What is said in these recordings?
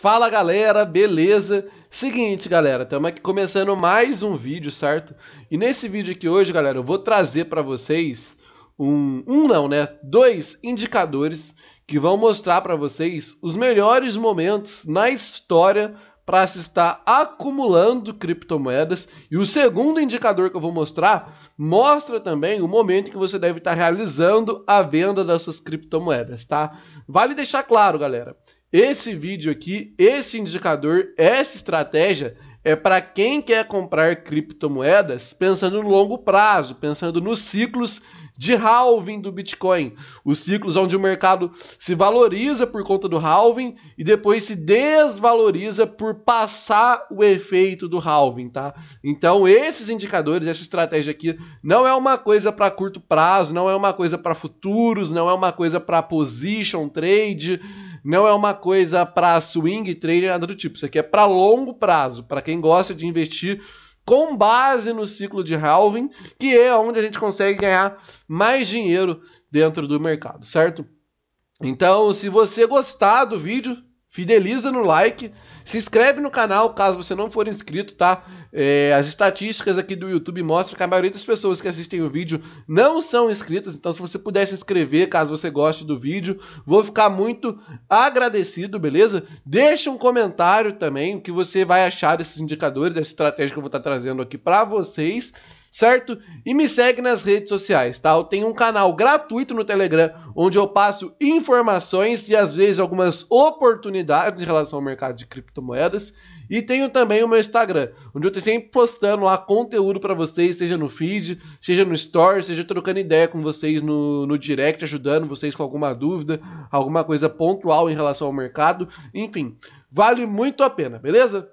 Fala galera, beleza? Seguinte galera, estamos aqui começando mais um vídeo, certo? E nesse vídeo aqui hoje, galera, eu vou trazer para vocês um, um não, né? Dois indicadores que vão mostrar para vocês os melhores momentos na história para se estar acumulando criptomoedas. E o segundo indicador que eu vou mostrar mostra também o momento que você deve estar realizando a venda das suas criptomoedas, tá? Vale deixar claro, galera esse vídeo aqui, esse indicador, essa estratégia é para quem quer comprar criptomoedas pensando no longo prazo, pensando nos ciclos de halving do Bitcoin. Os ciclos onde o mercado se valoriza por conta do halving e depois se desvaloriza por passar o efeito do halving, tá? Então, esses indicadores, essa estratégia aqui não é uma coisa para curto prazo, não é uma coisa para futuros, não é uma coisa para position trade não é uma coisa para swing trade, nada do tipo. Isso aqui é para longo prazo, para quem gosta de investir com base no ciclo de halving, que é onde a gente consegue ganhar mais dinheiro dentro do mercado, certo? Então, se você gostar do vídeo, Fideliza no like, se inscreve no canal caso você não for inscrito, tá? É, as estatísticas aqui do YouTube mostram que a maioria das pessoas que assistem o vídeo não são inscritas, então se você puder se inscrever caso você goste do vídeo, vou ficar muito agradecido, beleza? Deixa um comentário também o que você vai achar desses indicadores, dessa estratégia que eu vou estar trazendo aqui para vocês certo? E me segue nas redes sociais, tá? Eu tenho um canal gratuito no Telegram onde eu passo informações e às vezes algumas oportunidades em relação ao mercado de criptomoedas. E tenho também o meu Instagram, onde eu estou sempre postando lá conteúdo para vocês, seja no feed, seja no story, seja trocando ideia com vocês no, no direct, ajudando vocês com alguma dúvida, alguma coisa pontual em relação ao mercado. Enfim, vale muito a pena, beleza?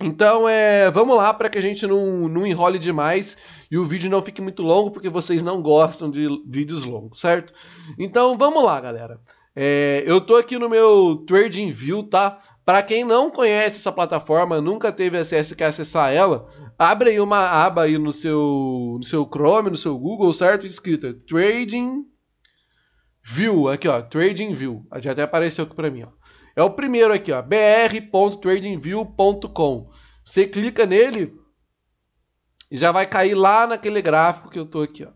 Então, é, vamos lá para que a gente não, não enrole demais e o vídeo não fique muito longo, porque vocês não gostam de vídeos longos, certo? Então, vamos lá, galera. É, eu tô aqui no meu Trading View, tá? Para quem não conhece essa plataforma, nunca teve acesso e quer acessar ela, abre aí uma aba aí no seu, no seu Chrome, no seu Google, certo? Escrita View, aqui ó, Trading View. Já até apareceu aqui para mim, ó. É o primeiro aqui, ó, br.tradingview.com. Você clica nele e já vai cair lá naquele gráfico que eu tô aqui, ó.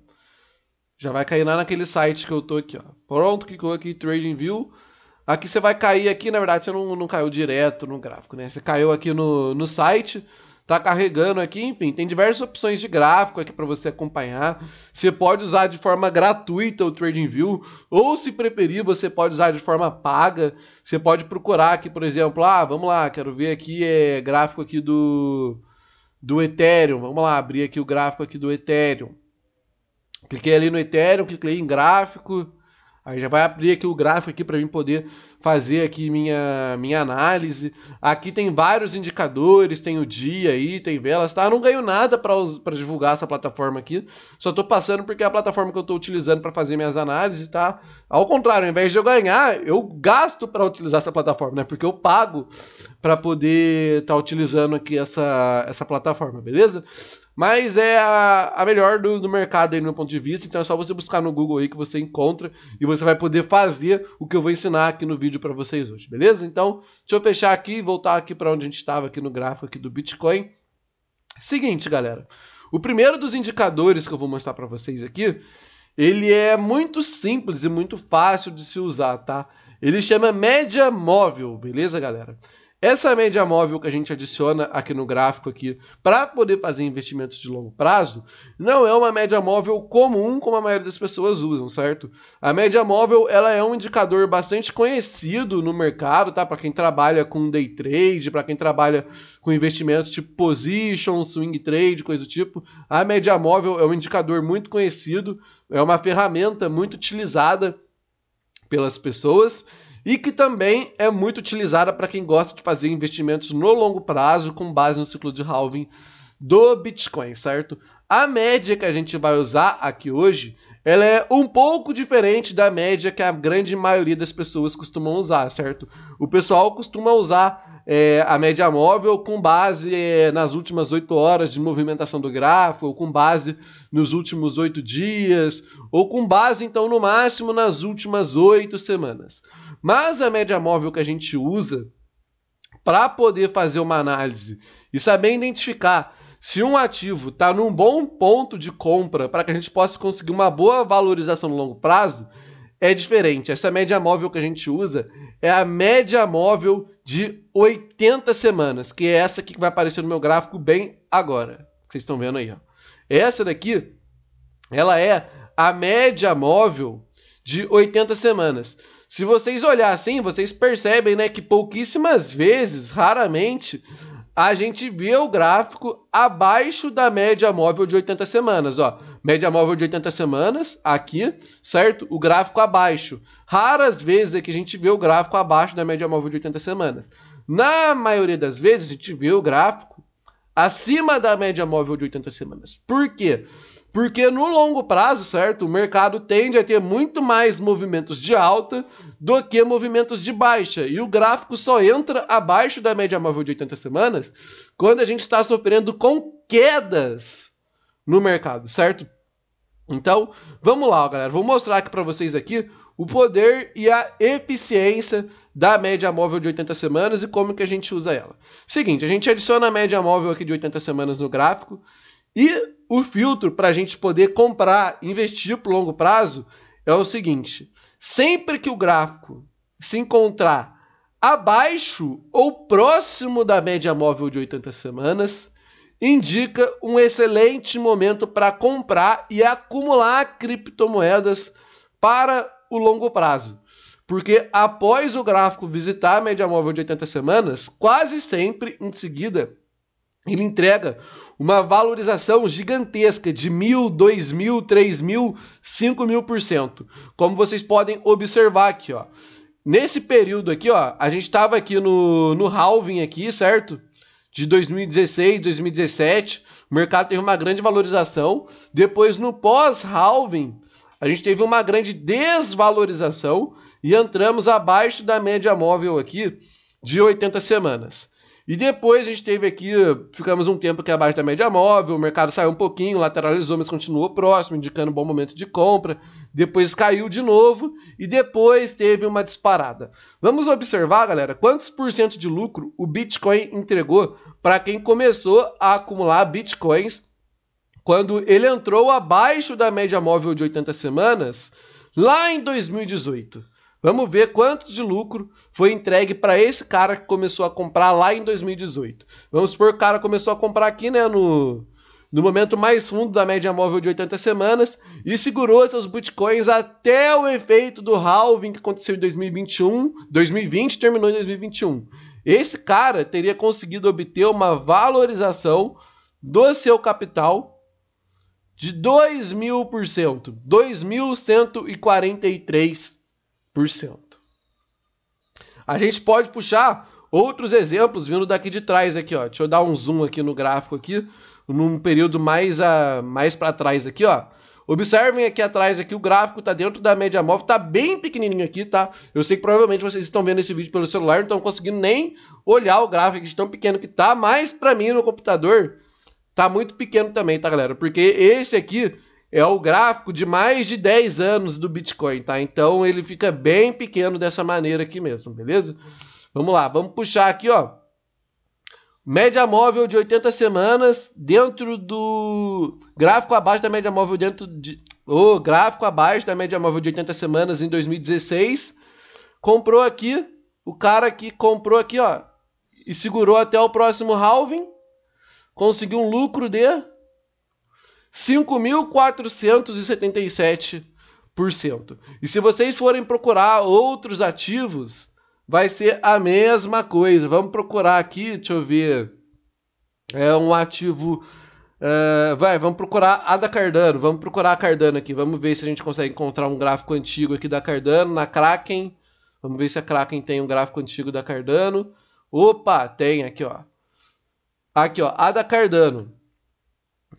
Já vai cair lá naquele site que eu tô aqui, ó. Pronto, clicou aqui TradingView. Aqui você vai cair aqui, na verdade você não, não caiu direto no gráfico, né? Você caiu aqui no, no site Tá carregando aqui, enfim, tem diversas opções de gráfico aqui para você acompanhar. Você pode usar de forma gratuita o TradingView, ou se preferir, você pode usar de forma paga. Você pode procurar aqui, por exemplo, ah, vamos lá, quero ver aqui é gráfico aqui do do Ethereum. Vamos lá, abrir aqui o gráfico aqui do Ethereum. Cliquei ali no Ethereum, cliquei em gráfico. Aí já vai abrir aqui o gráfico aqui para mim poder fazer aqui minha, minha análise. Aqui tem vários indicadores, tem o dia aí, tem velas, tá? Eu não ganho nada para divulgar essa plataforma aqui. Só tô passando porque é a plataforma que eu tô utilizando para fazer minhas análises, tá? Ao contrário, ao invés de eu ganhar, eu gasto para utilizar essa plataforma, né? Porque eu pago para poder estar tá utilizando aqui essa, essa plataforma, beleza? Mas é a, a melhor do, do, mercado aí, no meu ponto de vista. Então é só você buscar no Google aí que você encontra e você vai poder fazer o que eu vou ensinar aqui no vídeo para vocês hoje, beleza? Então, deixa eu fechar aqui e voltar aqui para onde a gente estava aqui no gráfico aqui do Bitcoin. Seguinte, galera. O primeiro dos indicadores que eu vou mostrar para vocês aqui, ele é muito simples e muito fácil de se usar, tá? Ele chama média móvel, beleza, galera? Essa média móvel que a gente adiciona aqui no gráfico aqui para poder fazer investimentos de longo prazo não é uma média móvel comum como a maioria das pessoas usam, certo? A média móvel ela é um indicador bastante conhecido no mercado, tá? Para quem trabalha com day trade, para quem trabalha com investimentos tipo position, swing trade, coisa do tipo, a média móvel é um indicador muito conhecido, é uma ferramenta muito utilizada pelas pessoas e que também é muito utilizada para quem gosta de fazer investimentos no longo prazo com base no ciclo de halving do Bitcoin, certo? A média que a gente vai usar aqui hoje, ela é um pouco diferente da média que a grande maioria das pessoas costumam usar, certo? O pessoal costuma usar é, a média móvel com base é, nas últimas oito horas de movimentação do gráfico, ou com base nos últimos oito dias, ou com base, então, no máximo nas últimas oito semanas. Mas a média móvel que a gente usa para poder fazer uma análise e saber identificar se um ativo está num bom ponto de compra para que a gente possa conseguir uma boa valorização no longo prazo é diferente. Essa média móvel que a gente usa é a média móvel de 80 semanas, que é essa aqui que vai aparecer no meu gráfico bem agora. Vocês estão vendo aí, ó. Essa daqui, ela é a média móvel de 80 semanas. Se vocês olharem assim, vocês percebem, né, que pouquíssimas vezes, raramente, a gente vê o gráfico abaixo da média móvel de 80 semanas, ó. Média móvel de 80 semanas, aqui, certo? O gráfico abaixo. Raras vezes é que a gente vê o gráfico abaixo da média móvel de 80 semanas. Na maioria das vezes, a gente vê o gráfico acima da média móvel de 80 semanas. Por quê? Porque no longo prazo, certo? O mercado tende a ter muito mais movimentos de alta do que movimentos de baixa. E o gráfico só entra abaixo da média móvel de 80 semanas quando a gente está sofrendo com quedas no mercado, certo? Então, vamos lá, galera. Vou mostrar aqui para vocês aqui o poder e a eficiência da média móvel de 80 semanas e como que a gente usa ela. Seguinte, a gente adiciona a média móvel aqui de 80 semanas no gráfico e o filtro para a gente poder comprar, investir para longo prazo é o seguinte: sempre que o gráfico se encontrar abaixo ou próximo da média móvel de 80 semanas, indica um excelente momento para comprar e acumular criptomoedas para o longo prazo. Porque após o gráfico visitar a média móvel de 80 semanas, quase sempre em seguida ele entrega uma valorização gigantesca de mil, dois mil, três mil, cinco mil por cento. Como vocês podem observar aqui, ó. Nesse período aqui, ó, a gente estava aqui no, no halving aqui, certo? de 2016, 2017, o mercado teve uma grande valorização. Depois, no pós-halving, a gente teve uma grande desvalorização e entramos abaixo da média móvel aqui de 80 semanas. E depois a gente teve aqui, ficamos um tempo aqui abaixo da média móvel, o mercado saiu um pouquinho, lateralizou, mas continuou próximo, indicando um bom momento de compra. Depois caiu de novo e depois teve uma disparada. Vamos observar, galera, quantos por cento de lucro o Bitcoin entregou para quem começou a acumular Bitcoins quando ele entrou abaixo da média móvel de 80 semanas lá em 2018. Vamos ver quanto de lucro foi entregue para esse cara que começou a comprar lá em 2018. Vamos supor que o cara começou a comprar aqui, né, no, no momento mais fundo da média móvel de 80 semanas e segurou seus bitcoins até o efeito do halving que aconteceu em 2021, 2020 terminou em 2021. Esse cara teria conseguido obter uma valorização do seu capital de 2.000%, 2.143 a gente pode puxar outros exemplos vindo daqui de trás aqui, ó. Deixa eu dar um zoom aqui no gráfico aqui, num período mais a ah, mais para trás aqui, ó. Observem aqui atrás aqui o gráfico tá dentro da média móvel, tá bem pequenininho aqui, tá? Eu sei que provavelmente vocês estão vendo esse vídeo pelo celular, não estão conseguindo nem olhar o gráfico de tão pequeno que tá, mas para mim no computador tá muito pequeno também, tá, galera? Porque esse aqui é o gráfico de mais de 10 anos do Bitcoin, tá? Então ele fica bem pequeno dessa maneira aqui mesmo, beleza? Vamos lá, vamos puxar aqui, ó. Média móvel de 80 semanas dentro do gráfico abaixo da média móvel dentro de o gráfico abaixo da média móvel de 80 semanas em 2016. Comprou aqui, o cara que comprou aqui, ó, e segurou até o próximo halving, conseguiu um lucro de 5.477%. E se vocês forem procurar outros ativos, vai ser a mesma coisa. Vamos procurar aqui, deixa eu ver. É um ativo. Uh, vai, vamos procurar a da Cardano. Vamos procurar a Cardano aqui. Vamos ver se a gente consegue encontrar um gráfico antigo aqui da Cardano, na Kraken. Vamos ver se a Kraken tem um gráfico antigo da Cardano. Opa, tem aqui, ó. Aqui, ó, a da Cardano.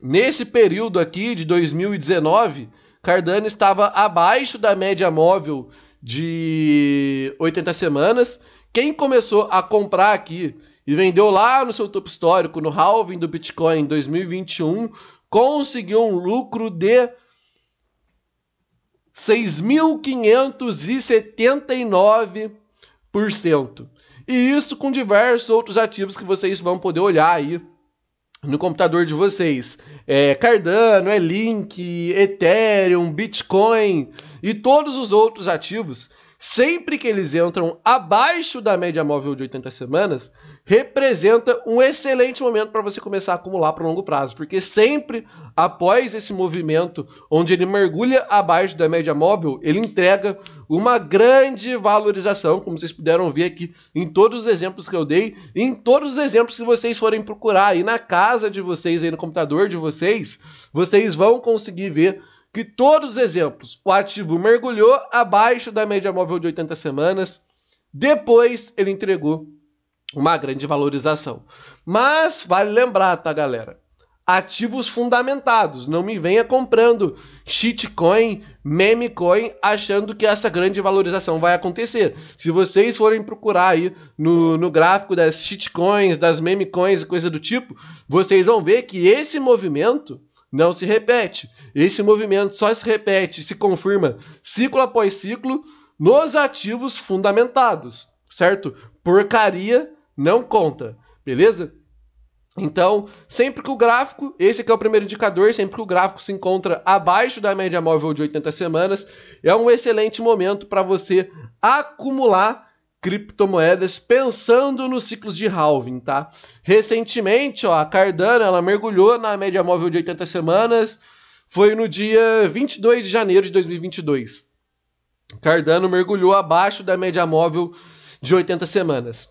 Nesse período aqui de 2019, Cardano estava abaixo da média móvel de 80 semanas. Quem começou a comprar aqui e vendeu lá no seu topo histórico, no halving do Bitcoin em 2021, conseguiu um lucro de 6.579%. E isso com diversos outros ativos que vocês vão poder olhar aí no computador de vocês é Cardano, é Link, Ethereum, Bitcoin e todos os outros ativos sempre que eles entram abaixo da média móvel de 80 semanas, representa um excelente momento para você começar a acumular para longo prazo, porque sempre após esse movimento onde ele mergulha abaixo da média móvel, ele entrega uma grande valorização, como vocês puderam ver aqui em todos os exemplos que eu dei, em todos os exemplos que vocês forem procurar aí na casa de vocês, aí no computador de vocês, vocês vão conseguir ver que todos os exemplos, o ativo mergulhou abaixo da média móvel de 80 semanas, depois ele entregou uma grande valorização. Mas vale lembrar, tá, galera? Ativos fundamentados, não me venha comprando shitcoin, memecoin, achando que essa grande valorização vai acontecer. Se vocês forem procurar aí no, no gráfico das shitcoins, das memecoins e coisa do tipo, vocês vão ver que esse movimento não se repete. Esse movimento só se repete, se confirma ciclo após ciclo nos ativos fundamentados, certo? Porcaria não conta, beleza? Então, sempre que o gráfico, esse aqui é o primeiro indicador, sempre que o gráfico se encontra abaixo da média móvel de 80 semanas, é um excelente momento para você acumular criptomoedas pensando nos ciclos de halving, tá? Recentemente, ó, a Cardano, ela mergulhou na média móvel de 80 semanas, foi no dia 22 de janeiro de 2022. Cardano mergulhou abaixo da média móvel de 80 semanas.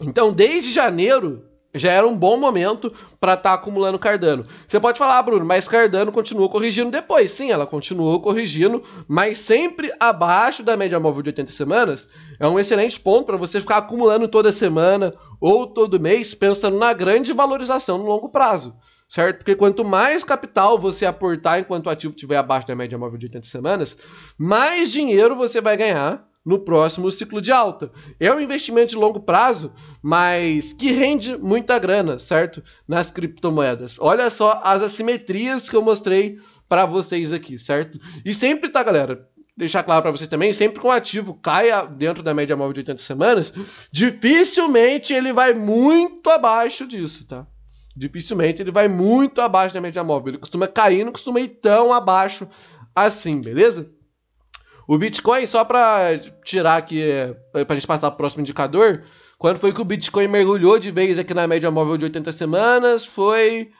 Então, desde janeiro, já era um bom momento para estar tá acumulando Cardano. Você pode falar, ah, Bruno, mas Cardano continua corrigindo depois. Sim, ela continuou corrigindo, mas sempre abaixo da média móvel de 80 semanas. É um excelente ponto para você ficar acumulando toda semana ou todo mês, pensando na grande valorização no longo prazo. Certo? Porque quanto mais capital você aportar enquanto o ativo estiver abaixo da média móvel de 80 semanas, mais dinheiro você vai ganhar no próximo ciclo de alta. É um investimento de longo prazo, mas que rende muita grana, certo? Nas criptomoedas. Olha só as assimetrias que eu mostrei para vocês aqui, certo? E sempre tá, galera, deixar claro para vocês também, sempre que um ativo caia dentro da média móvel de 80 semanas, dificilmente ele vai muito abaixo disso, tá? Dificilmente ele vai muito abaixo da média móvel. Ele costuma cair, não costuma ir tão abaixo assim, beleza? O Bitcoin, só para tirar aqui, eh, para a gente passar para o próximo indicador, quando foi que o Bitcoin mergulhou de vez aqui na média móvel de 80 semanas? Foi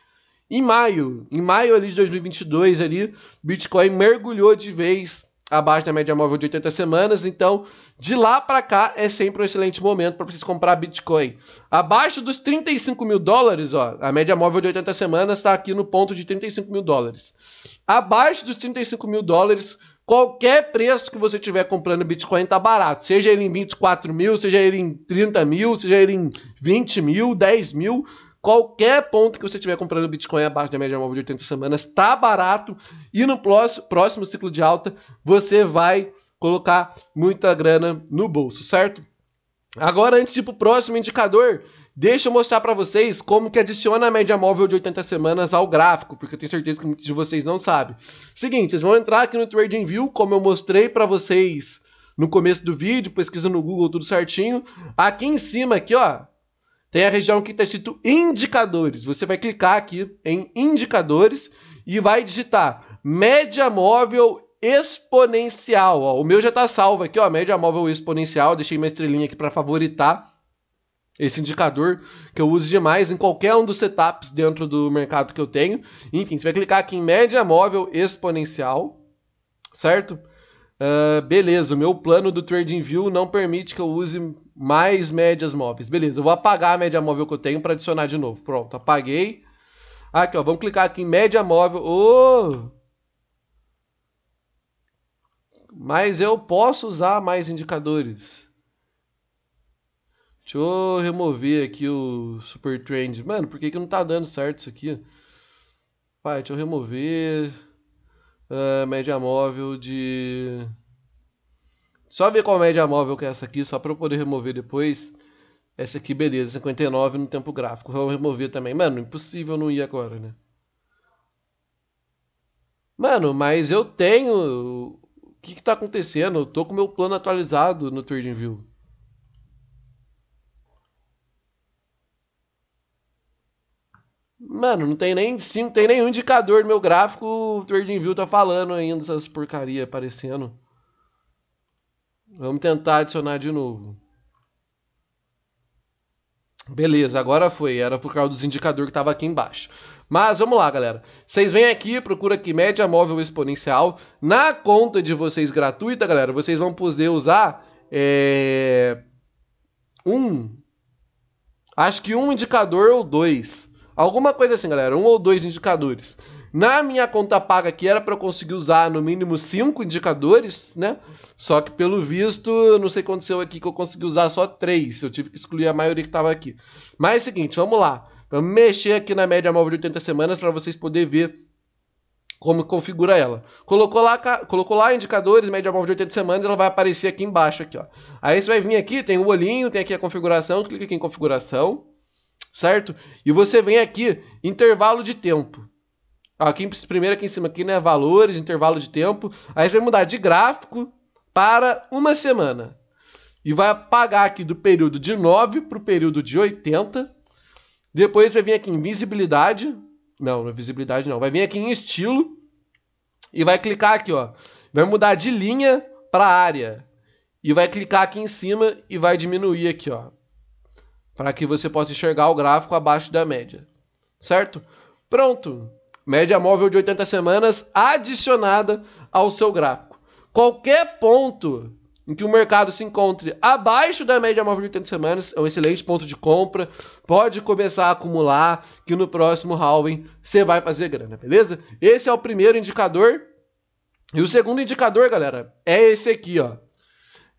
em maio. Em maio ali de 2022 ali, Bitcoin mergulhou de vez abaixo da média móvel de 80 semanas. Então, de lá para cá é sempre um excelente momento para vocês comprar Bitcoin. Abaixo dos 35 mil dólares, ó, a média móvel de 80 semanas está aqui no ponto de 35 mil dólares. Abaixo dos 35 mil dólares, Qualquer preço que você tiver comprando Bitcoin tá barato. Seja ele em 24 mil, seja ele em 30 mil, seja ele em 20 mil, 10 mil. Qualquer ponto que você estiver comprando Bitcoin abaixo da média móvel de 80 semanas está barato e no próximo ciclo de alta você vai colocar muita grana no bolso, certo? Agora, antes de ir pro próximo indicador, deixa eu mostrar para vocês como que adiciona a média móvel de 80 semanas ao gráfico, porque eu tenho certeza que muitos de vocês não sabem. Seguinte, vocês vão entrar aqui no TradingView, como eu mostrei para vocês no começo do vídeo, pesquisa no Google tudo certinho. Aqui em cima aqui, ó, tem a região que está escrito indicadores. Você vai clicar aqui em indicadores e vai digitar média móvel exponencial. Ó. O meu já está salvo aqui, ó, média móvel exponencial. Deixei minha estrelinha aqui para favoritar esse indicador que eu uso demais em qualquer um dos setups dentro do mercado que eu tenho. Enfim, você vai clicar aqui em média móvel exponencial, certo? Uh, beleza, o meu plano do TradingView não permite que eu use mais médias móveis. Beleza, eu vou apagar a média móvel que eu tenho para adicionar de novo. Pronto, apaguei. Aqui, ó, vamos clicar aqui em média móvel. Oh! Mas eu posso usar mais indicadores. Deixa eu remover aqui o Super Trend. Mano, por que, que não tá dando certo isso aqui? Vai, deixa eu remover. Uh, média móvel de. Só ver qual média móvel que é essa aqui, só para eu poder remover depois. Essa aqui, beleza, 59 no tempo gráfico. Vou remover também. Mano, impossível não ir agora, né? Mano, mas eu tenho que que tá acontecendo? Eu tô com meu plano atualizado no TradingView. Mano, não tem nem sim, não tem nenhum indicador no meu gráfico, o TradingView tá falando ainda essas porcaria aparecendo. Vamos tentar adicionar de novo. Beleza, agora foi. Era por causa dos indicadores que estavam aqui embaixo. Mas vamos lá, galera. Vocês vêm aqui, procura aqui média móvel exponencial. Na conta de vocês gratuita, galera, vocês vão poder usar é, um, acho que um indicador ou dois. Alguma coisa assim, galera, um ou dois indicadores. Na minha conta paga que era para eu conseguir usar no mínimo cinco indicadores, né? Só que pelo visto, não sei o que aconteceu aqui que eu consegui usar só três. Eu tive que excluir a maioria que estava aqui. Mas é o seguinte, vamos lá. Vamos mexer aqui na média móvel de 80 semanas para vocês poderem ver como configura ela. Colocou lá, colocou lá indicadores, média móvel de 80 semanas, ela vai aparecer aqui embaixo aqui, ó. Aí você vai vir aqui, tem o olhinho, tem aqui a configuração, clica aqui em configuração, certo? E você vem aqui intervalo de tempo. Aqui primeiro aqui em cima aqui, né, valores, intervalo de tempo. Aí você vai mudar de gráfico para uma semana. E vai apagar aqui do período de 9 para o período de 80 depois vai vir aqui em visibilidade. Não, não é visibilidade não. Vai vir aqui em estilo. E vai clicar aqui, ó. Vai mudar de linha para área. E vai clicar aqui em cima e vai diminuir aqui, ó. Para que você possa enxergar o gráfico abaixo da média. Certo? Pronto. Média móvel de 80 semanas adicionada ao seu gráfico. Qualquer ponto em que o mercado se encontre abaixo da média móvel de 80 semanas, é um excelente ponto de compra. Pode começar a acumular, que no próximo halving você vai fazer grana, beleza? Esse é o primeiro indicador. E o segundo indicador, galera, é esse aqui, ó.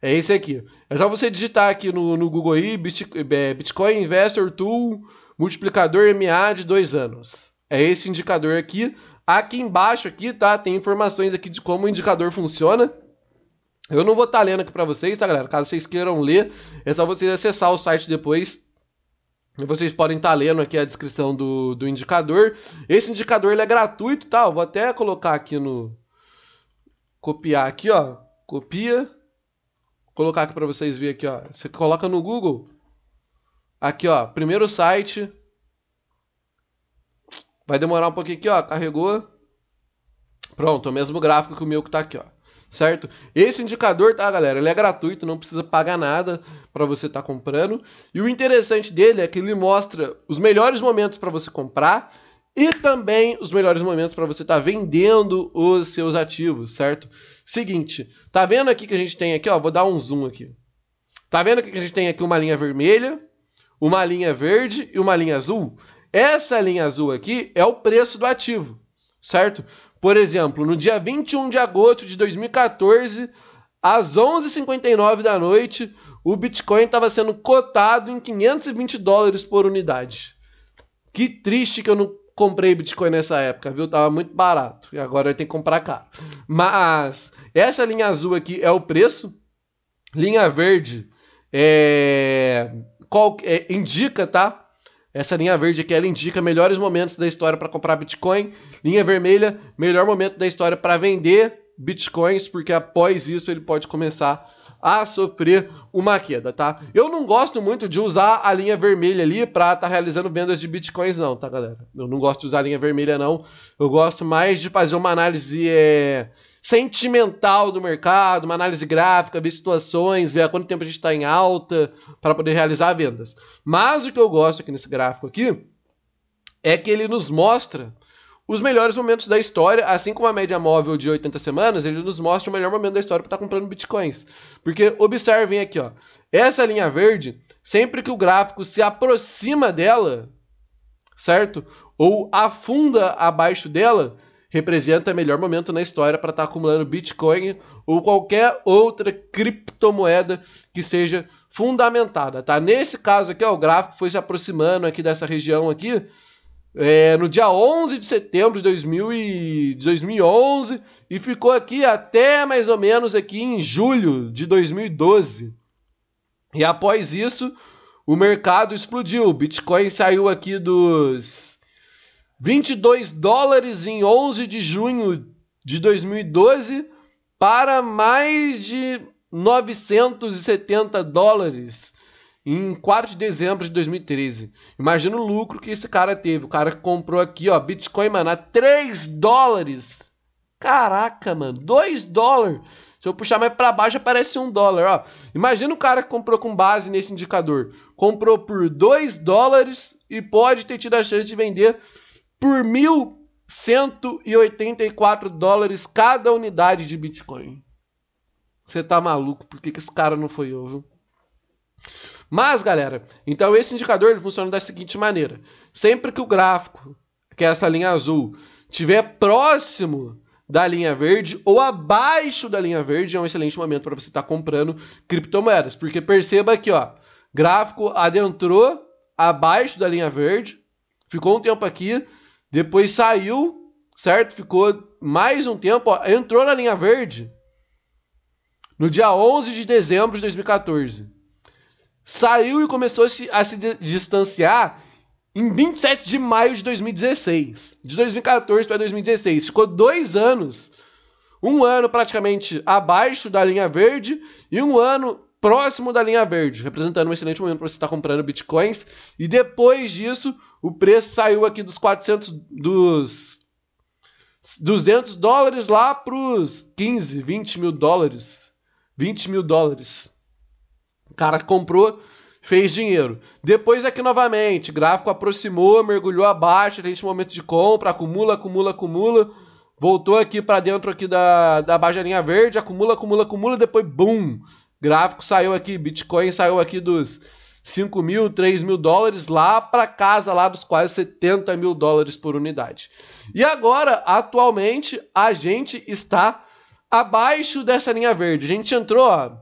É esse aqui. É só você digitar aqui no, no Google aí, é, Bitcoin Investor Tool multiplicador MA de dois anos. É esse indicador aqui. Aqui embaixo aqui, tá? Tem informações aqui de como o indicador funciona. Eu não vou estar tá lendo aqui para vocês, tá, galera? Caso vocês queiram ler, é só vocês acessar o site depois E vocês podem estar tá lendo aqui a descrição do, do indicador. Esse indicador ele é gratuito, tá? Eu vou até colocar aqui no... Copiar aqui, ó. Copia. Vou colocar aqui para vocês verem aqui, ó. Você coloca no Google. Aqui, ó. Primeiro site. Vai demorar um pouquinho aqui, ó. Carregou. Pronto, o mesmo gráfico que o meu que tá aqui, ó certo? Esse indicador, tá, galera? Ele é gratuito, não precisa pagar nada para você estar tá comprando. E o interessante dele é que ele mostra os melhores momentos para você comprar e também os melhores momentos para você estar tá vendendo os seus ativos, certo? Seguinte, tá vendo aqui que a gente tem aqui, ó, vou dar um zoom aqui. Tá vendo que a gente tem aqui uma linha vermelha, uma linha verde e uma linha azul? Essa linha azul aqui é o preço do ativo, certo? Por exemplo, no dia 21 de agosto de 2014, às 11h59 da noite, o Bitcoin estava sendo cotado em 520 dólares por unidade. Que triste que eu não comprei Bitcoin nessa época, viu? Tava muito barato e agora tem que comprar caro. Mas essa linha azul aqui é o preço, linha verde é, qual, é, indica, tá? Essa linha verde aqui ela indica melhores momentos da história para comprar Bitcoin. Linha vermelha, melhor momento da história para vender Bitcoins, porque após isso ele pode começar a sofrer uma queda, tá? Eu não gosto muito de usar a linha vermelha ali para estar tá realizando vendas de Bitcoins, não, tá, galera? Eu não gosto de usar a linha vermelha, não. Eu gosto mais de fazer uma análise. É sentimental do mercado, uma análise gráfica, ver situações, ver há quanto tempo a gente está em alta para poder realizar vendas. Mas o que eu gosto aqui nesse gráfico aqui é que ele nos mostra os melhores momentos da história, assim como a média móvel de 80 semanas, ele nos mostra o melhor momento da história para estar tá comprando bitcoins. Porque observem aqui, ó, essa linha verde, sempre que o gráfico se aproxima dela, certo? Ou afunda abaixo dela, representa o melhor momento na história para estar tá acumulando Bitcoin ou qualquer outra criptomoeda que seja fundamentada, tá? Nesse caso aqui, ó, o gráfico foi se aproximando aqui dessa região aqui, é, no dia 11 de setembro de, 2000 e, 2011 e ficou aqui até mais ou menos aqui em julho de 2012. E após isso, o mercado explodiu. O Bitcoin saiu aqui dos 22 dólares em 11 de junho de 2012 para mais de 970 dólares em 4 de dezembro de 2013. Imagina o lucro que esse cara teve. O cara comprou aqui, ó, Bitcoin, mano, a 3 dólares. Caraca, mano, 2 dólares. Se eu puxar mais para baixo, aparece 1 dólar, ó. Imagina o cara que comprou com base nesse indicador. Comprou por 2 dólares e pode ter tido a chance de vender por 1.184 dólares cada unidade de Bitcoin. Você tá maluco? Por que, que esse cara não foi eu, viu? Mas, galera, então esse indicador ele funciona da seguinte maneira: sempre que o gráfico, que é essa linha azul, tiver próximo da linha verde ou abaixo da linha verde, é um excelente momento para você estar tá comprando criptomoedas, porque perceba aqui, ó, gráfico adentrou abaixo da linha verde, ficou um tempo aqui, depois saiu, certo? Ficou mais um tempo, ó, entrou na linha verde no dia 11 de dezembro de 2014. Saiu e começou a se distanciar em 27 de maio de 2016. De 2014 para 2016. Ficou dois anos. Um ano praticamente abaixo da linha verde e um ano próximo da linha verde, representando um excelente momento para você estar tá comprando bitcoins. E depois disso, o preço saiu aqui dos 400 dos 200 dólares lá para os 15, 20 mil dólares. 20 mil dólares. O cara comprou, fez dinheiro. Depois aqui é novamente, gráfico aproximou, mergulhou abaixo, tem esse momento de compra, acumula, acumula, acumula. Voltou aqui para dentro aqui da, da bajarinha verde, acumula, acumula, acumula, depois bum! Gráfico saiu aqui, Bitcoin saiu aqui dos 5 mil, 3 mil dólares lá para casa lá dos quase 70 mil dólares por unidade. E agora, atualmente, a gente está abaixo dessa linha verde. A gente entrou, ó,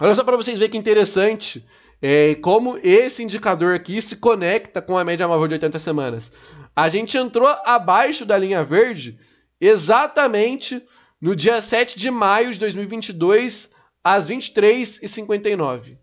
olha só para vocês verem que interessante é, como esse indicador aqui se conecta com a média móvel de 80 semanas. A gente entrou abaixo da linha verde exatamente no dia 7 de maio de 2022, às 23h59.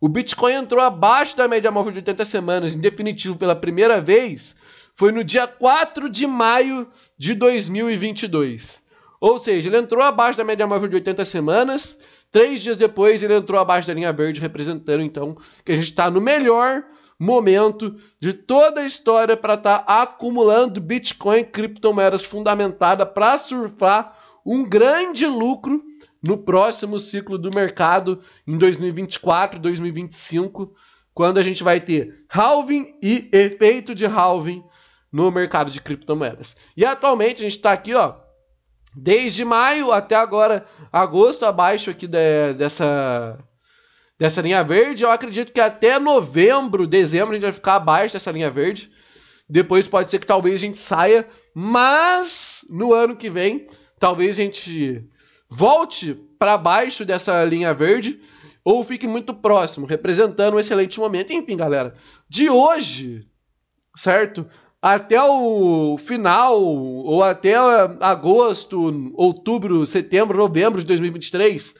O Bitcoin entrou abaixo da média móvel de 80 semanas, em definitivo pela primeira vez, foi no dia 4 de maio de 2022. Ou seja, ele entrou abaixo da média móvel de 80 semanas, três dias depois ele entrou abaixo da linha verde, representando então que a gente está no melhor momento de toda a história para estar tá acumulando Bitcoin criptomoedas fundamentada para surfar um grande lucro no próximo ciclo do mercado, em 2024, 2025, quando a gente vai ter halving e efeito de halving no mercado de criptomoedas. E atualmente a gente está aqui, ó, desde maio até agora, agosto, abaixo aqui de, dessa, dessa linha verde. Eu acredito que até novembro, dezembro, a gente vai ficar abaixo dessa linha verde. Depois pode ser que talvez a gente saia, mas no ano que vem, talvez a gente volte para baixo dessa linha verde ou fique muito próximo, representando um excelente momento. Enfim, galera, de hoje, certo? Até o final, ou até agosto, outubro, setembro, novembro de 2023,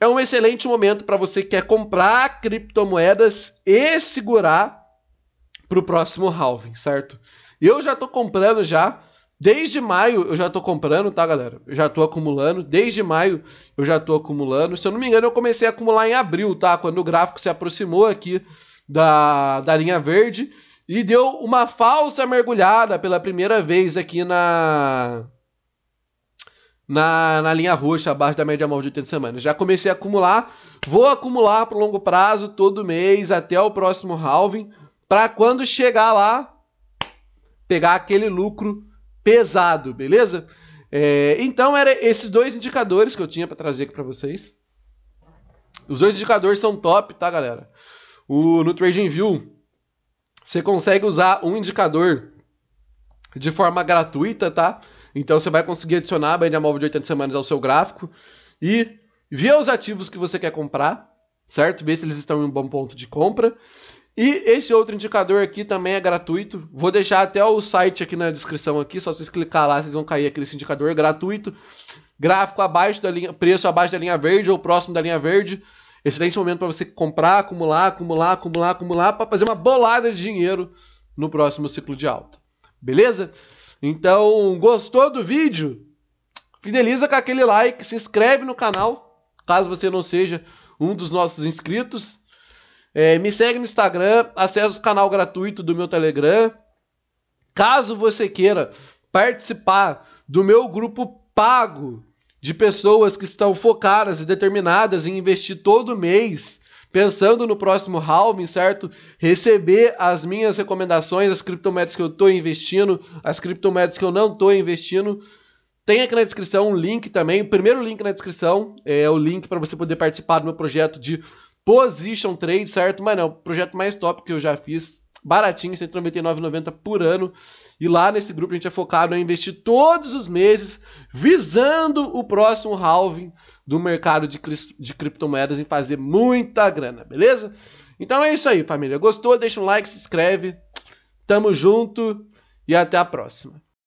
é um excelente momento para você que quer comprar criptomoedas e segurar para o próximo halving, certo? Eu já estou comprando já, Desde maio eu já tô comprando, tá, galera? Eu já tô acumulando. Desde maio eu já tô acumulando. Se eu não me engano, eu comecei a acumular em abril, tá? Quando o gráfico se aproximou aqui da, da linha verde. E deu uma falsa mergulhada pela primeira vez aqui na. Na, na linha roxa, abaixo da média móvel de 80 semanas. Já comecei a acumular. Vou acumular pro longo prazo, todo mês, até o próximo halving. para quando chegar lá, pegar aquele lucro pesado, beleza? É, então, eram esses dois indicadores que eu tinha para trazer aqui para vocês. Os dois indicadores são top, tá, galera? O, no TradingView, você consegue usar um indicador de forma gratuita, tá? Então você vai conseguir adicionar a banda móvel de 80 semanas ao seu gráfico e ver os ativos que você quer comprar, certo? Ver se eles estão em um bom ponto de compra e esse outro indicador aqui também é gratuito. Vou deixar até o site aqui na descrição aqui, só vocês clicar lá, vocês vão cair aqui nesse indicador é gratuito. Gráfico abaixo da linha, preço abaixo da linha verde ou próximo da linha verde. Excelente momento para você comprar, acumular, acumular, acumular, acumular para fazer uma bolada de dinheiro no próximo ciclo de alta. Beleza? Então, gostou do vídeo? Fideliza com aquele like, se inscreve no canal, caso você não seja um dos nossos inscritos. É, me segue no Instagram, acesse o canal gratuito do meu Telegram. Caso você queira participar do meu grupo pago de pessoas que estão focadas e determinadas em investir todo mês, pensando no próximo halving, certo? Receber as minhas recomendações, as criptomoedas que eu estou investindo, as criptomoedas que eu não estou investindo. Tem aqui na descrição um link também, o primeiro link na descrição é o link para você poder participar do meu projeto de Position Trade, certo? Mas não, projeto mais top que eu já fiz, baratinho, R$199,90 por ano. E lá nesse grupo a gente é focado em investir todos os meses, visando o próximo halving do mercado de, cri de criptomoedas em fazer muita grana, beleza? Então é isso aí, família. Gostou? Deixa um like, se inscreve. Tamo junto e até a próxima.